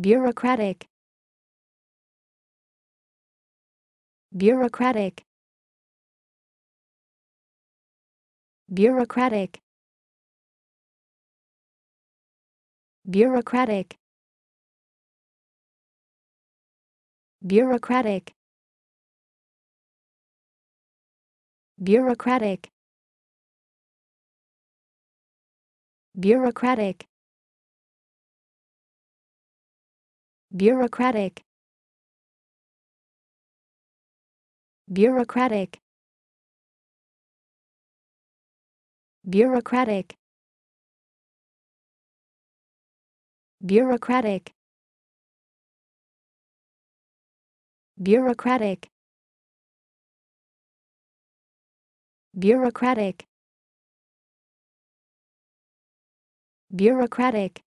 bureaucratic bureaucratic bureaucratic bureaucratic bureaucratic bureaucratic bureaucratic bureaucratic bureaucratic bureaucratic bureaucratic bureaucratic bureaucratic bureaucratic